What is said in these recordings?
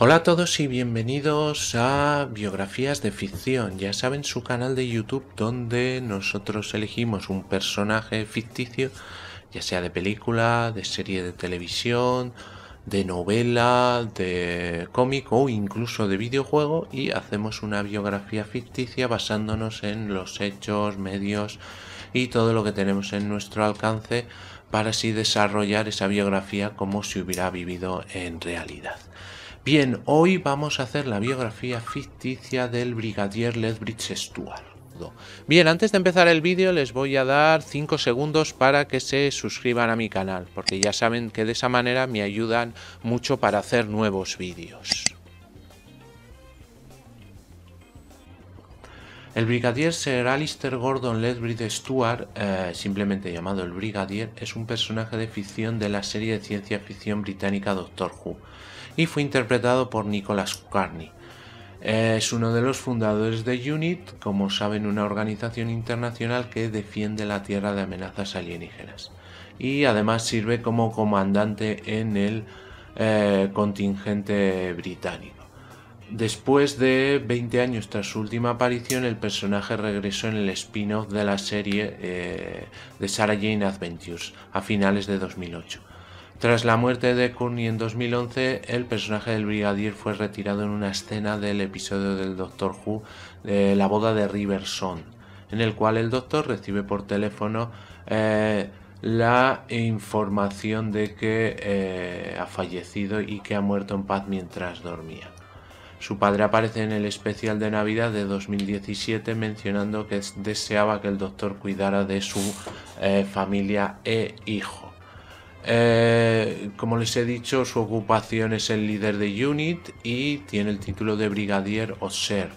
Hola a todos y bienvenidos a Biografías de Ficción. Ya saben, su canal de YouTube donde nosotros elegimos un personaje ficticio, ya sea de película, de serie de televisión, de novela, de cómic o incluso de videojuego y hacemos una biografía ficticia basándonos en los hechos, medios y todo lo que tenemos en nuestro alcance para así desarrollar esa biografía como si hubiera vivido en realidad. Bien, hoy vamos a hacer la biografía ficticia del brigadier Lethbridge Stuart. Bien, antes de empezar el vídeo les voy a dar 5 segundos para que se suscriban a mi canal, porque ya saben que de esa manera me ayudan mucho para hacer nuevos vídeos. El brigadier Sir Alistair Gordon Lethbridge Stuart, eh, simplemente llamado el brigadier, es un personaje de ficción de la serie de ciencia ficción británica Doctor Who y fue interpretado por nicolas Carney. Es uno de los fundadores de UNIT, como saben, una organización internacional que defiende la Tierra de amenazas alienígenas. Y además sirve como comandante en el eh, contingente británico. Después de 20 años tras su última aparición, el personaje regresó en el spin-off de la serie eh, de Sarah Jane Adventures a finales de 2008. Tras la muerte de Courtney en 2011, el personaje del Brigadier fue retirado en una escena del episodio del Doctor Who la boda de Riverson, en el cual el Doctor recibe por teléfono eh, la información de que eh, ha fallecido y que ha muerto en paz mientras dormía. Su padre aparece en el especial de Navidad de 2017 mencionando que deseaba que el Doctor cuidara de su eh, familia e hijo. Eh, como les he dicho, su ocupación es el líder de unit y tiene el título de brigadier o ser.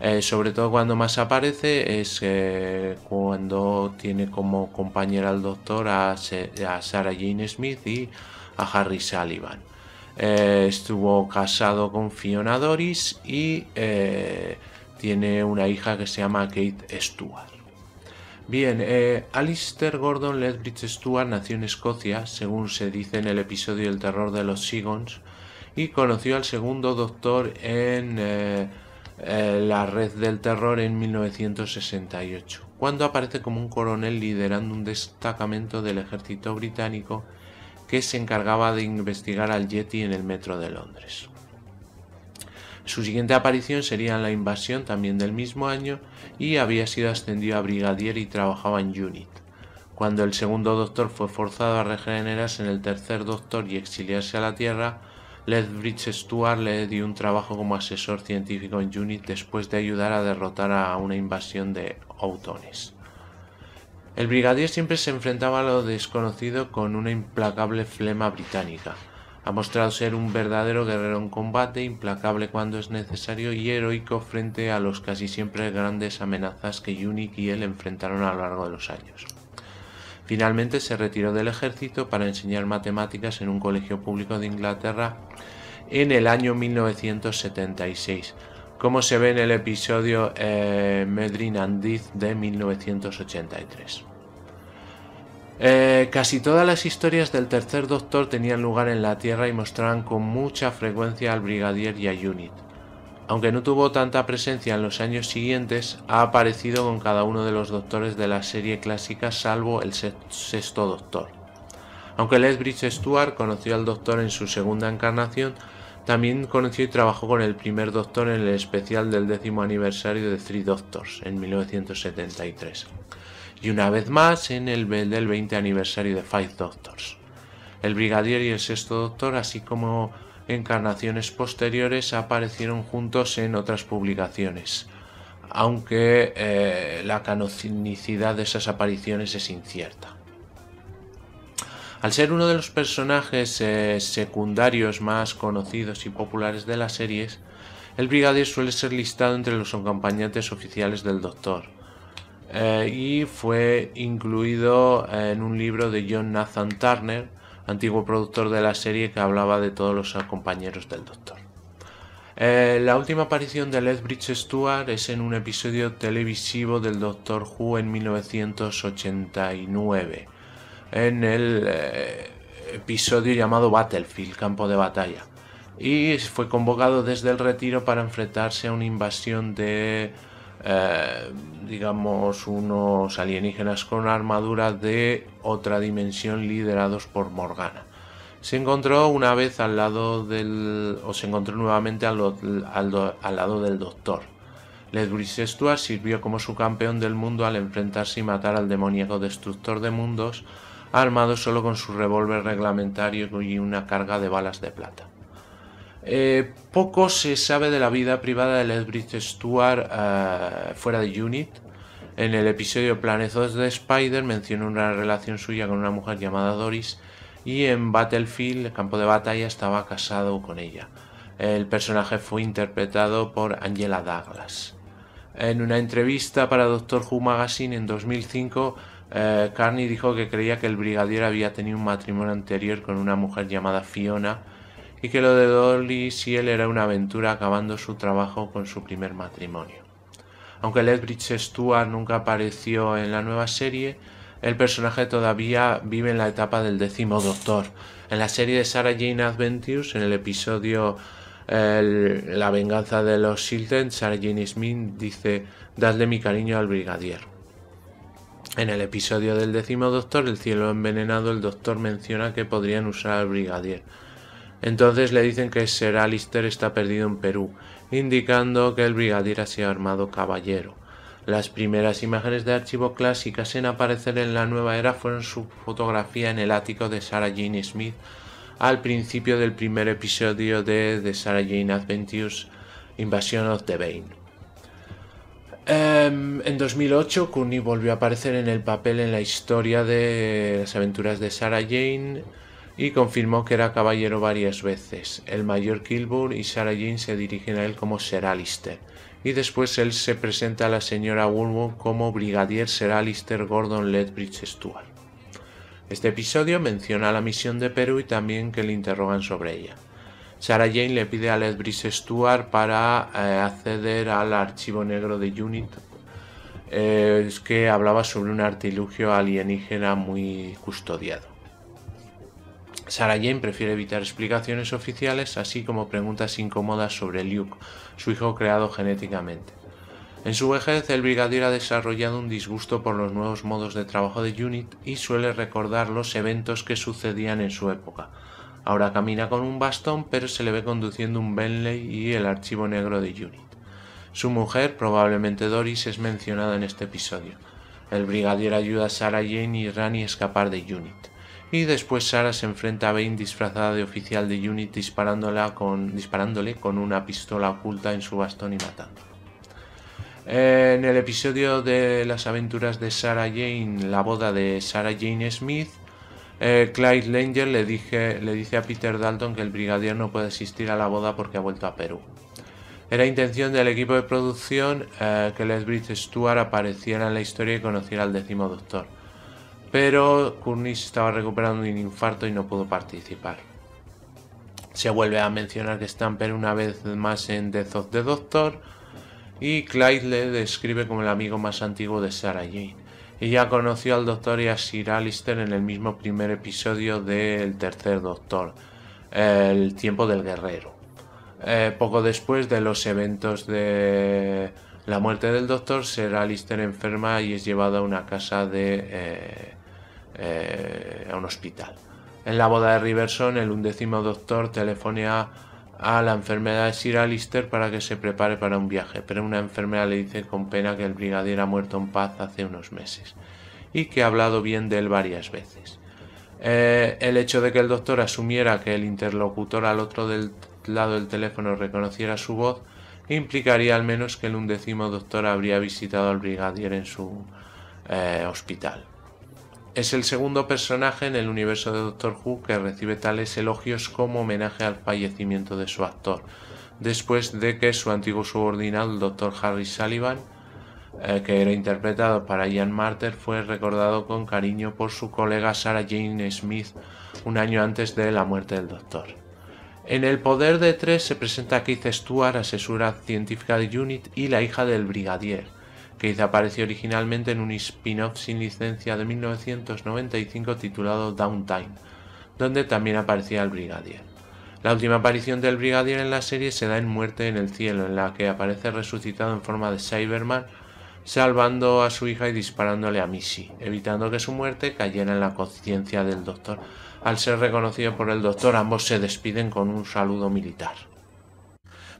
Eh, sobre todo cuando más aparece es eh, cuando tiene como compañera al doctor a, a, Sarah Jane Smith y a Harry Sullivan. estuvo casado con Fiona Doris y tiene una hija que se llama Kate Stewart. Bien, eh, Alistair Gordon Lethbridge Stuart nació en Escocia, según se dice en el episodio El terror de los Sigons, y conoció al segundo doctor en eh, eh, la red del terror en 1968, cuando aparece como un coronel liderando un destacamento del ejército británico que se encargaba de investigar al Yeti en el metro de Londres. Su siguiente aparición sería en la invasión también del mismo año y había sido ascendido a brigadier y trabajaba en Unit. Cuando el segundo doctor fue forzado a regenerarse en el tercer doctor y exiliarse a la Tierra, Ledbridge Stuart le dio un trabajo como asesor científico en Unit después de ayudar a derrotar a una invasión de Autones. El brigadier siempre se enfrentaba a lo desconocido con una implacable flema británica. Ha mostrado ser un verdadero guerrero en combate, implacable cuando es necesario y heroico frente a los casi siempre grandes amenazas que Yunik y él enfrentaron a lo largo de los años. Finalmente se retiró del ejército para enseñar matemáticas en un colegio público de Inglaterra en el año 1976, como se ve en el episodio eh, Medrin and de 1983. Eh, casi todas las historias del tercer doctor tenían lugar en la Tierra y mostraban con mucha frecuencia al Brigadier y a Unit. Aunque no tuvo tanta presencia en los años siguientes, ha aparecido con cada uno de los doctores de la serie clásica salvo el sexto doctor. Aunque Lesbridge Stewart conoció al doctor en su segunda encarnación, también conoció y trabajó con el primer doctor en el especial del décimo aniversario de Three Doctors en 1973 y una vez más en el del 20 aniversario de Five Doctors. El Brigadier y el Sexto Doctor, así como encarnaciones posteriores, aparecieron juntos en otras publicaciones, aunque eh, la canonicidad de esas apariciones es incierta. Al ser uno de los personajes eh, secundarios más conocidos y populares de las series, el Brigadier suele ser listado entre los acompañantes oficiales del Doctor, eh, y fue incluido en un libro de John Nathan Turner, antiguo productor de la serie que hablaba de todos los compañeros del Doctor. Eh, la última aparición de Lethbridge Stewart es en un episodio televisivo del Doctor Who en 1989, en el eh, episodio llamado Battlefield, campo de batalla, y fue convocado desde el retiro para enfrentarse a una invasión de eh, digamos, unos alienígenas con armadura de otra dimensión liderados por Morgana. Se encontró una vez al lado del. o se encontró nuevamente al, al, lado del Doctor. Ledwig Stuart sirvió como su campeón del mundo al enfrentarse y matar al demoníaco destructor de mundos, armado solo con su revólver reglamentario y una carga de balas de plata. Eh, poco se sabe de la vida privada de Lethbridge Stewart eh, fuera de Unit. En el episodio Planet 2 de Spider menciona una relación suya con una mujer llamada Doris y en Battlefield, el campo de batalla, estaba casado con ella. El personaje fue interpretado por Angela Douglas. En una entrevista para Doctor Who Magazine en 2005, eh, Carney dijo que creía que el brigadier había tenido un matrimonio anterior con una mujer llamada Fiona, y que lo de Dolly Siel era una aventura acabando su trabajo con su primer matrimonio. Aunque Ledbridge Stuart nunca apareció en la nueva serie, el personaje todavía vive en la etapa del décimo doctor. En la serie de Sarah Jane Adventures, en el episodio La venganza de los Shilton, Sarah Jane Smith dice: Dadle mi cariño al brigadier. En el episodio del décimo doctor, El cielo envenenado, el doctor menciona que podrían usar al brigadier. Entonces le dicen que Sir Alistair está perdido en Perú, indicando que el brigadier ha sido armado caballero. Las primeras imágenes de archivo clásicas en aparecer en la nueva era fueron su fotografía en el ático de Sarah Jane Smith al principio del primer episodio de The Sarah Jane Adventures Invasion of the Bane. Em, en 2008, Cooney volvió a aparecer en el papel en la historia de las aventuras de Sarah Jane y confirmó que era caballero varias veces. El mayor Kilburn y Sarah Jane se dirigen a él como Sir Alistair, y después él se presenta a la señora Woolworth como Brigadier Sir Alistair Gordon Ledbridge Stuart. Este episodio menciona la misión de Perú y también que le interrogan sobre ella. Sarah Jane le pide a Ledbridge Stuart para eh, acceder al archivo negro de Unit, eh, que hablaba sobre un artilugio alienígena muy custodiado. Sarah Jane prefiere evitar explicaciones oficiales, así como preguntas incómodas sobre Luke, su hijo creado genéticamente. En su vejez, el brigadier ha desarrollado un disgusto por los nuevos modos de trabajo de Unit y suele recordar los eventos que sucedían en su época. Ahora camina con un bastón, pero se le ve conduciendo un Bentley y el archivo negro de Unit. Su mujer, probablemente Doris, es mencionada en este episodio. El brigadier ayuda a Sarah Jane y Rani a escapar de Unit. Y después Sara se enfrenta a Bane disfrazada de oficial de Unit disparándola con, disparándole con una pistola oculta en su bastón y matándolo. En el episodio de las aventuras de Sarah Jane, la boda de Sarah Jane Smith, eh, Clyde Langer le, dije, le dice a Peter Dalton que el brigadier no puede asistir a la boda porque ha vuelto a Perú. Era intención del equipo de producción eh, que Lesbridge Stewart apareciera en la historia y conociera al décimo doctor pero Curnish estaba recuperando un infarto y no pudo participar. Se vuelve a mencionar que Stamper una vez más en Death of the Doctor y Clyde le describe como el amigo más antiguo de Sarah Jane. Ella conoció al Doctor y a Sir Alistair en el mismo primer episodio del Tercer Doctor, El Tiempo del Guerrero. Eh, poco después de los eventos de la muerte del Doctor, Sir Alistair enferma y es llevado a una casa de... Eh, eh, a un hospital. En la boda de Riverson, el undécimo doctor telefonea a la enfermedad de Sir Alistair para que se prepare para un viaje, pero una enfermera le dice con pena que el brigadier ha muerto en paz hace unos meses y que ha hablado bien de él varias veces. Eh, el hecho de que el doctor asumiera que el interlocutor al otro del lado del teléfono reconociera su voz implicaría al menos que el undécimo doctor habría visitado al brigadier en su eh, hospital. Es el segundo personaje en el universo de Doctor Who que recibe tales elogios como homenaje al fallecimiento de su actor, después de que su antiguo subordinado, el Dr. Harry Sullivan, eh, que era interpretado para Ian Marter, fue recordado con cariño por su colega Sarah Jane Smith un año antes de la muerte del Doctor. En El Poder de Tres se presenta Keith Stewart, asesora científica de Unit y la hija del Brigadier, Keith apareció originalmente en un spin-off sin licencia de 1995 titulado Downtime, donde también aparecía el Brigadier. La última aparición del Brigadier en la serie se da en Muerte en el Cielo, en la que aparece resucitado en forma de Cyberman, salvando a su hija y disparándole a Missy, evitando que su muerte cayera en la conciencia del Doctor. Al ser reconocido por el Doctor, ambos se despiden con un saludo militar.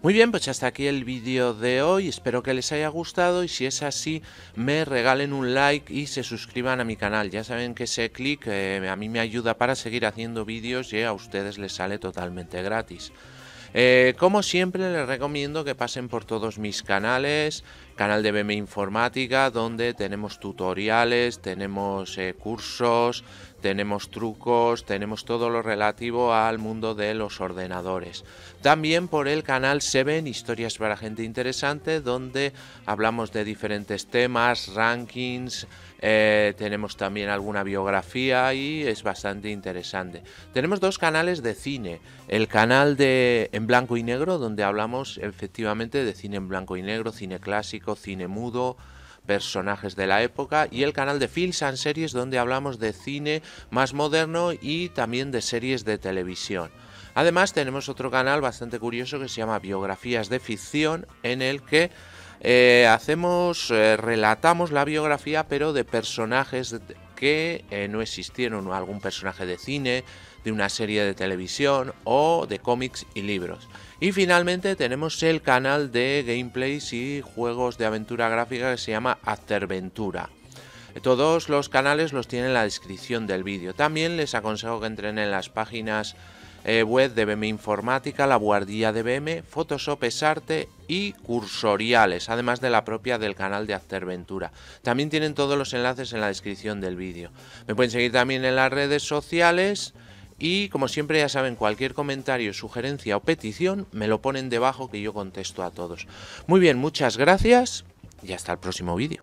Muy bien, pues hasta aquí el vídeo de hoy, espero que les haya gustado y si es así me regalen un like y se suscriban a mi canal, ya saben que ese clic eh, a mí me ayuda para seguir haciendo vídeos y a ustedes les sale totalmente gratis. Eh, como siempre les recomiendo que pasen por todos mis canales, canal de BM Informática, donde tenemos tutoriales, tenemos eh, cursos, tenemos trucos, tenemos todo lo relativo al mundo de los ordenadores. También por el canal Seven Historias para Gente Interesante, donde hablamos de diferentes temas, rankings, eh, tenemos también alguna biografía y es bastante interesante. Tenemos dos canales de cine. El canal de En Blanco y Negro, donde hablamos efectivamente de cine en blanco y negro, cine clásico, cine mudo personajes de la época y el canal de Films and Series donde hablamos de cine más moderno y también de series de televisión. Además tenemos otro canal bastante curioso que se llama Biografías de Ficción en el que eh, hacemos, eh, relatamos la biografía, pero de personajes que eh, no existieron, algún personaje de cine, de una serie de televisión o de cómics y libros. Y finalmente tenemos el canal de gameplays y juegos de aventura gráfica que se llama Afterventura. Todos los canales los tienen en la descripción del vídeo. También les aconsejo que entren en las páginas eh, web de BM Informática, la guardia de BM, Photoshop arte y cursoriales, además de la propia del canal de Afterventura. También tienen todos los enlaces en la descripción del vídeo. Me pueden seguir también en las redes sociales. Y como siempre ya saben, cualquier comentario, sugerencia o petición me lo ponen debajo que yo contesto a todos. Muy bien, muchas gracias y hasta el próximo vídeo.